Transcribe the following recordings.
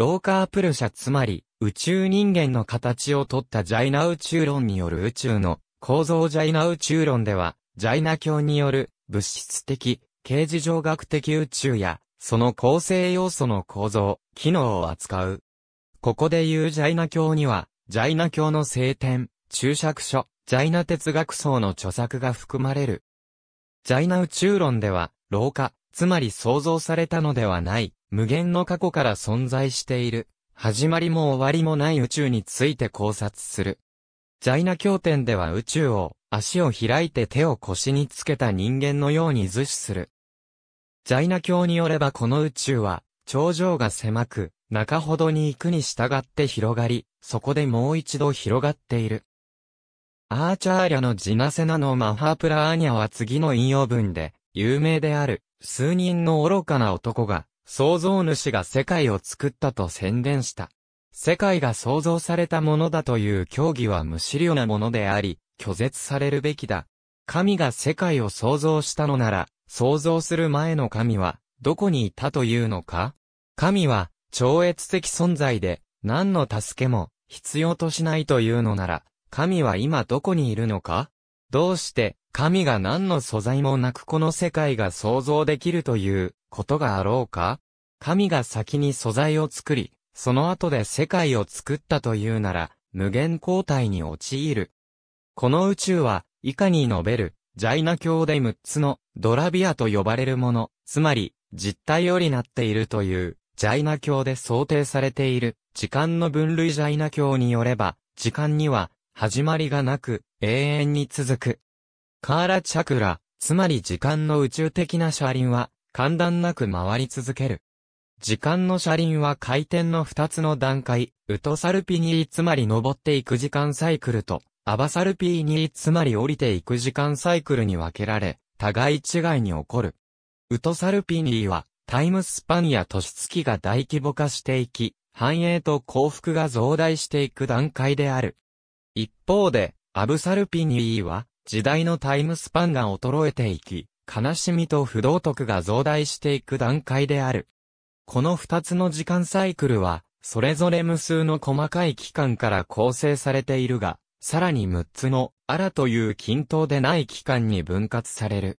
ローカープル社つまり、宇宙人間の形をとったジャイナ宇宙論による宇宙の構造ジャイナ宇宙論では、ジャイナ教による物質的、形事上学的宇宙や、その構成要素の構造、機能を扱う。ここで言うジャイナ教には、ジャイナ教の聖典、注釈書、ジャイナ哲学層の著作が含まれる。ジャイナ宇宙論では、老化、つまり創造されたのではない、無限の過去から存在している、始まりも終わりもない宇宙について考察する。ジャイナ経典では宇宙を、足を開いて手を腰につけた人間のように図示する。ジャイナ教によればこの宇宙は、頂上が狭く、中ほどに行くに従って広がり、そこでもう一度広がっている。アーチャーリャのジナセナのマハープラーニャは次の引用文で、有名である、数人の愚かな男が、創造主が世界を作ったと宣伝した。世界が創造されたものだという教義は無資料なものであり、拒絶されるべきだ。神が世界を創造したのなら、創造する前の神は、どこにいたというのか神は、超越的存在で、何の助けも、必要としないというのなら、神は今どこにいるのかどうして、神が何の素材もなくこの世界が創造できるという、ことがあろうか神が先に素材を作り、その後で世界を作ったというなら、無限交代に陥る。この宇宙は、以下に述べる、ジャイナ教で6つのドラビアと呼ばれるもの、つまり、実体よりなっているという、ジャイナ教で想定されている、時間の分類ジャイナ教によれば、時間には、始まりがなく、永遠に続く。カーラチャクラ、つまり時間の宇宙的な車輪は、間断なく回り続ける。時間の車輪は回転の2つの段階、ウトサルピニーつまり登っていく時間サイクルと、アバサルピーニーつまり降りていく時間サイクルに分けられ、互い違いに起こる。ウトサルピニーは、タイムスパンや年月が大規模化していき、繁栄と幸福が増大していく段階である。一方で、アブサルピニーは、時代のタイムスパンが衰えていき、悲しみと不道徳が増大していく段階である。この二つの時間サイクルは、それぞれ無数の細かい期間から構成されているが、さらに六つの、あらという均等でない期間に分割される。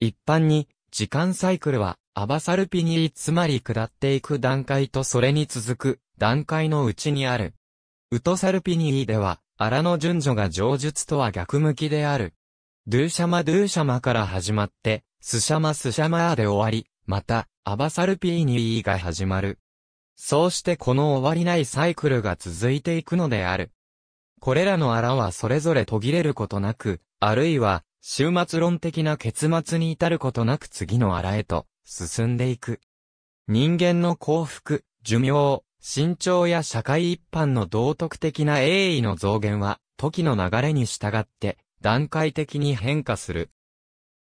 一般に、時間サイクルは、アバサルピニーつまり下っていく段階とそれに続く段階のうちにある。ウトサルピニーでは、アラの順序が上述とは逆向きである。ドゥーシャマドゥーシャマから始まって、スシャマスシャマーで終わり、また、アバサルピーニーが始まる。そうしてこの終わりないサイクルが続いていくのである。これらのあらはそれぞれ途切れることなく、あるいは、終末論的な結末に至ることなく次のあらへと、進んでいく。人間の幸福、寿命、身長や社会一般の道徳的な栄意の増減は、時の流れに従って、段階的に変化する。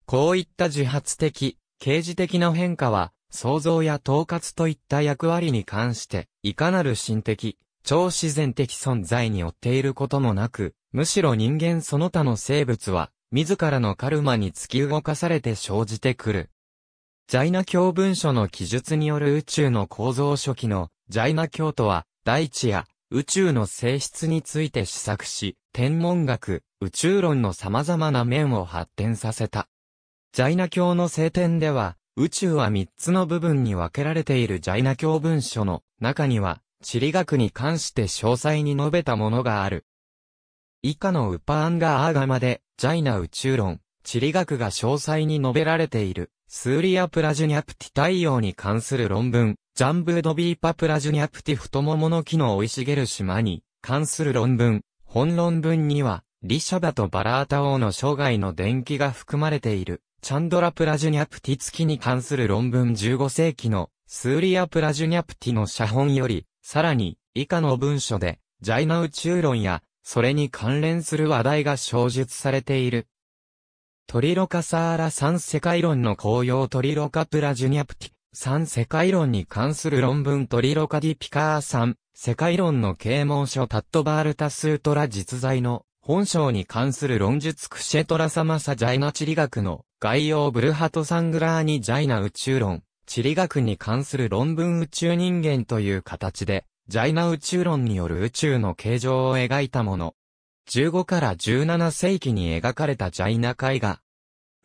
こういった自発的、刑事的な変化は、想像や統括といった役割に関して、いかなる心的、超自然的存在によっていることもなく、むしろ人間その他の生物は、自らのカルマに突き動かされて生じてくる。ジャイナ教文書の記述による宇宙の構造初期のジャイナ教徒は、大地や宇宙の性質について試作し、天文学、宇宙論の様々な面を発展させた。ジャイナ教の聖典では、宇宙は3つの部分に分けられているジャイナ教文書の中には、地理学に関して詳細に述べたものがある。以下のウパアンガアーガマで、ジャイナ宇宙論、地理学が詳細に述べられている、スーリアプラジュニャプティ太陽に関する論文、ジャンブードビーパプラジュニャプティ太ももの木の生い茂る島に関する論文、本論文には、リシャバとバラータ王の生涯の伝記が含まれている、チャンドラプラジュニャプティ付きに関する論文15世紀の、スーリアプラジュニャプティの写本より、さらに、以下の文書で、ジャイナ宇宙論や、それに関連する話題が小述されている。トリロカサーラ三世界論の紅葉トリロカプラジュニャプティ、三世界論に関する論文トリロカディピカー三世界論の啓蒙書タットバールタスートラ実在の本章に関する論述クシェトラサマサジャイナ地理学の概要ブルハトサングラーニジャイナ宇宙論、地理学に関する論文宇宙人間という形で、ジャイナ宇宙論による宇宙の形状を描いたもの。15から17世紀に描かれたジャイナ絵画。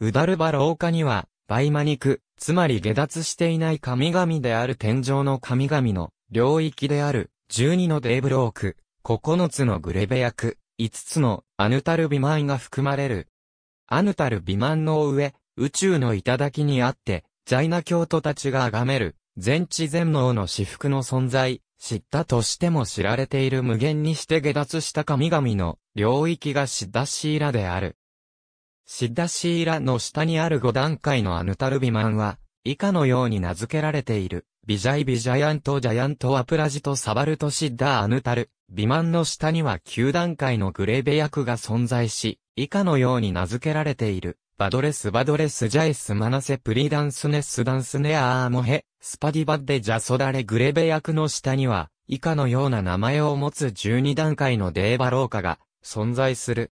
ウダルバ廊下には、バイマニク、つまり下脱していない神々である天上の神々の領域である、12のデーブローク、9つのグレベ役、5つのアヌタルビマンが含まれる。アヌタルビマンの上、宇宙の頂にあって、ジャイナ教徒たちが崇める、全知全能の至福の存在、知ったとしても知られている無限にして下脱した神々の領域がシッダシーラである。シッダシーラの下にある5段階のアヌタルビマンは、以下のように名付けられている。ビジャイビジャイアントジャイアントアプラジトサバルトシッダーアヌタル、ビマンの下には9段階のグレーベ役が存在し、以下のように名付けられている。バドレスバドレスジャイスマナセプリダンスネスダンスネアーモヘ、スパディバッデジャソダレグレベ役の下には、以下のような名前を持つ12段階のデーバローカが存在する。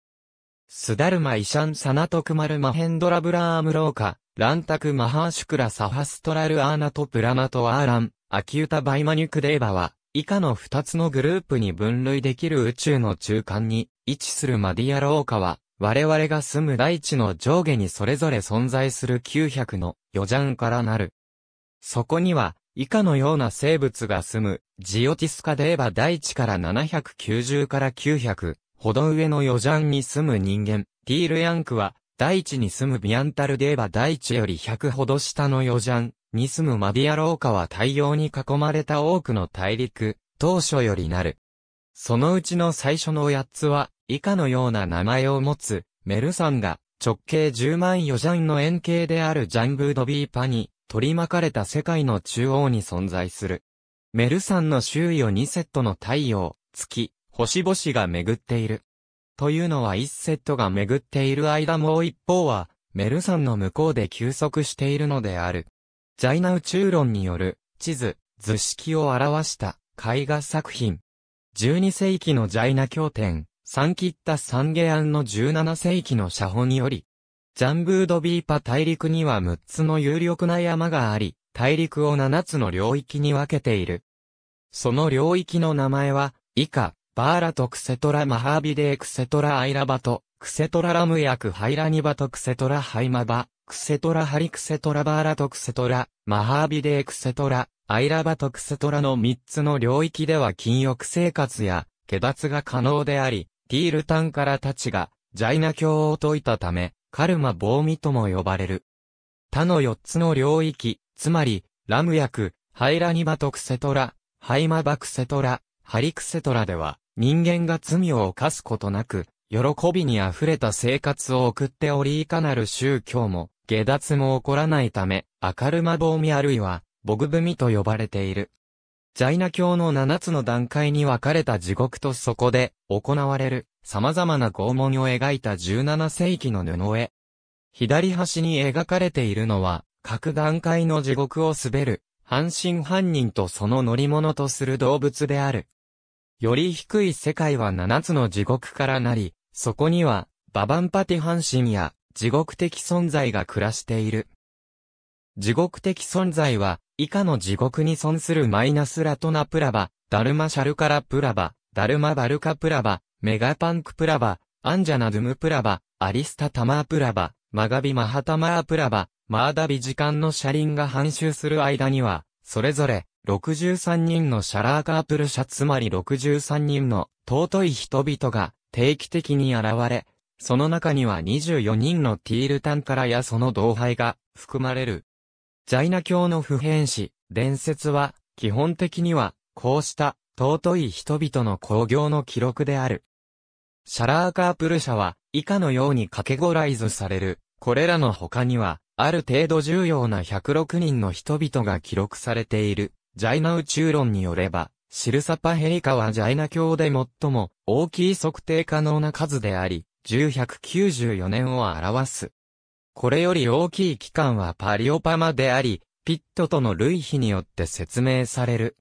スダルマイシャンサナトクマルマヘンドラブラームローカ、ランタクマハーシュクラサファストラルアーナとプラマトアーラン、アキュータバイマニュクデーバは、以下の二つのグループに分類できる宇宙の中間に位置するマディアローカは、我々が住む大地の上下にそれぞれ存在する900の余ジからなる。そこには、以下のような生物が住む、ジオティスカデーバ大地から790から900ほど上の余ジに住む人間、ティールヤンクは、大地に住むビアンタルデーバ大地より100ほど下のヨジャンに住むマディアローカは太陽に囲まれた多くの大陸、当初よりなる。そのうちの最初の八つは、以下のような名前を持つ、メルサンが、直径10万ヨジャンの円形であるジャンブードビーパに、取り巻かれた世界の中央に存在する。メルサンの周囲を2セットの太陽、月、星々が巡っている。というのは一セットが巡っている間もう一方は、メル山の向こうで休息しているのである。ジャイナ宇宙論による地図、図式を表した絵画作品。12世紀のジャイナ経典、サンキッタ・サンゲアンの17世紀の写本により、ジャンブードビーパ大陸には6つの有力な山があり、大陸を7つの領域に分けている。その領域の名前は、以下、バーラとクセトラマハービデークセトラアイラバと、クセトララムヤクハイラニバとクセトラハイマバ、クセトラハリクセトラバーラとクセトラ、マハービデークセトラ、アイラバとクセトラの3つの領域では禁欲生活や、下脱が可能であり、ティールタンからたちが、ジャイナ教を説いたため、カルマ棒ミとも呼ばれる。他の4つの領域、つまり、ラムヤク、ハイラニバトクセトラ、ハイマバクセトラ、ハリクセトラでは、人間が罪を犯すことなく、喜びに溢れた生活を送っておりいかなる宗教も、下脱も起こらないため、明るまぼみあるいは、ボグブミと呼ばれている。ジャイナ教の七つの段階に分かれた地獄とそこで行われる様々な拷問を描いた17世紀の布絵。左端に描かれているのは各段階の地獄を滑る半身半人とその乗り物とする動物である。より低い世界は七つの地獄からなり、そこには、ババンパティ半身や地獄的存在が暮らしている。地獄的存在は、以下の地獄に存するマイナスラトナプラバ、ダルマシャルカラプラバ、ダルマバルカプラバ、メガパンクプラバ、アンジャナドゥムプラバ、アリスタタマープラバ、マガビマハタマープラバ、マーダビ時間の車輪が半周する間には、それぞれ、63人のシャラーカープル社つまり63人の尊い人々が定期的に現れ、その中には24人のティールタンカラやその同輩が含まれる。ジャイナ教の普遍史、伝説は、基本的には、こうした尊い人々の興行の記録である。シャラーカープル社は、以下のようにカケゴライズされる。これらの他には、ある程度重要な106人の人々が記録されている。ジャイナ宇宙論によれば、シルサパヘリカはジャイナ教で最も大きい測定可能な数であり、1194年を表す。これより大きい期間はパリオパマであり、ピットとの類比によって説明される。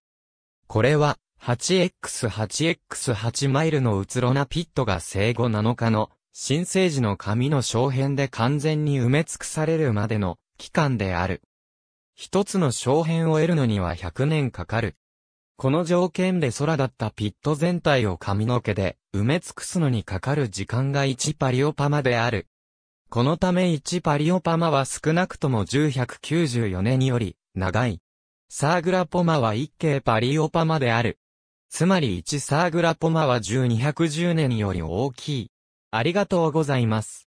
これは、8x8x8 マイルのうつろなピットが生後7日の、新生児の髪の小編で完全に埋め尽くされるまでの期間である。一つの小片を得るのには100年かかる。この条件で空だったピット全体を髪の毛で埋め尽くすのにかかる時間が1パリオパマである。このため1パリオパマは少なくとも1194年より長い。サーグラポマは1系パリオパマである。つまり1サーグラポマは1210年より大きい。ありがとうございます。